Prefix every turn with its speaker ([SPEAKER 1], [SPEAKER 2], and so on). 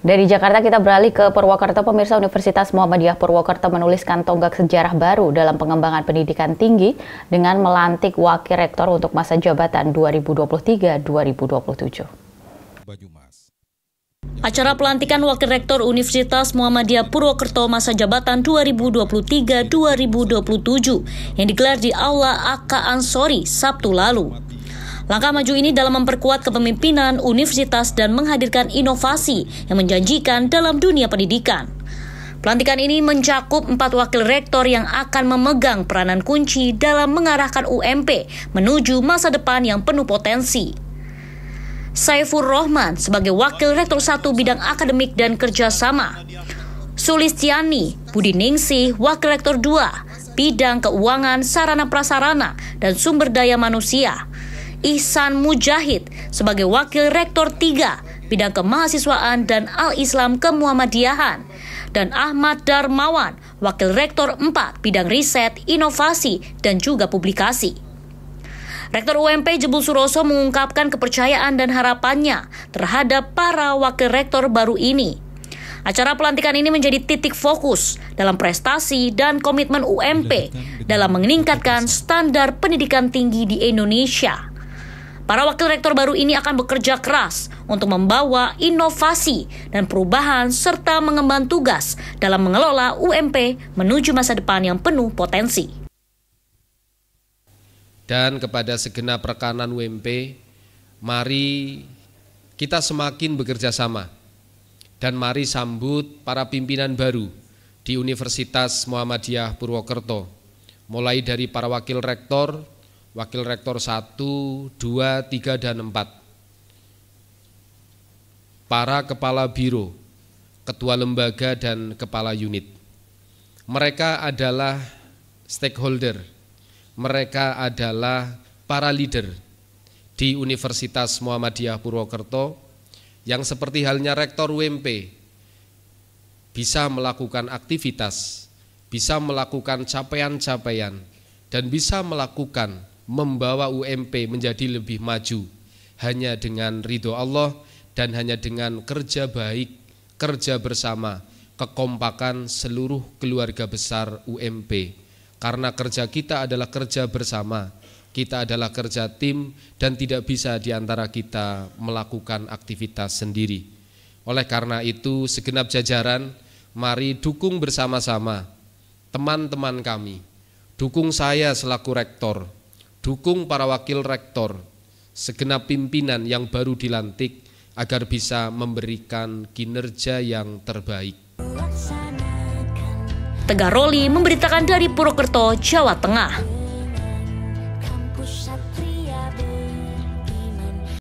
[SPEAKER 1] Dari Jakarta kita beralih ke Purwokerto, pemirsa Universitas Muhammadiyah Purwokerto menuliskan tonggak sejarah baru dalam pengembangan pendidikan tinggi dengan melantik wakil rektor untuk masa jabatan 2023-2027. Acara pelantikan Wakil Rektor Universitas Muhammadiyah Purwokerto masa jabatan 2023-2027 yang digelar di Aula Aka Ansori Sabtu lalu. Langkah maju ini dalam memperkuat kepemimpinan universitas dan menghadirkan inovasi yang menjanjikan dalam dunia pendidikan. Pelantikan ini mencakup empat wakil rektor yang akan memegang peranan kunci dalam mengarahkan UMP menuju masa depan yang penuh potensi. Saiful Rohman sebagai Wakil Rektor satu Bidang Akademik dan Kerjasama. Sulistiani Budi Ningsih, Wakil Rektor dua Bidang Keuangan, Sarana Prasarana, dan Sumber Daya Manusia. Ihsan Mujahid sebagai Wakil Rektor 3 Bidang Kemahasiswaan dan Al-Islam Kemuhammadiyahan dan Ahmad Darmawan, Wakil Rektor 4 Bidang Riset, Inovasi, dan juga Publikasi. Rektor UMP Jebul Suroso mengungkapkan kepercayaan dan harapannya terhadap para wakil rektor baru ini. Acara pelantikan ini menjadi titik fokus dalam prestasi dan komitmen UMP dalam meningkatkan standar pendidikan tinggi di Indonesia. Para wakil rektor baru ini akan bekerja keras untuk membawa inovasi dan perubahan serta mengemban tugas dalam mengelola UMP menuju masa depan yang penuh potensi.
[SPEAKER 2] Dan kepada segenap rekanan UMP, mari kita semakin bekerja sama dan mari sambut para pimpinan baru di Universitas Muhammadiyah Purwokerto, mulai dari para wakil rektor, Wakil Rektor 1, 2, 3, dan 4. Para Kepala Biro, Ketua Lembaga, dan Kepala Unit. Mereka adalah stakeholder, mereka adalah para leader di Universitas Muhammadiyah Purwokerto yang seperti halnya Rektor WMP bisa melakukan aktivitas, bisa melakukan capaian-capaian, dan bisa melakukan membawa UMP menjadi lebih maju hanya dengan ridho Allah dan hanya dengan kerja baik, kerja bersama, kekompakan seluruh keluarga besar UMP. Karena kerja kita adalah kerja bersama, kita adalah kerja tim dan tidak bisa diantara kita melakukan aktivitas sendiri. Oleh karena itu, segenap jajaran, mari dukung bersama-sama teman-teman kami. Dukung saya selaku rektor, Dukung para wakil rektor, segenap pimpinan yang baru dilantik agar bisa memberikan kinerja yang terbaik.
[SPEAKER 1] Tegaroli memberitakan dari
[SPEAKER 2] Purwokerto, Jawa Tengah.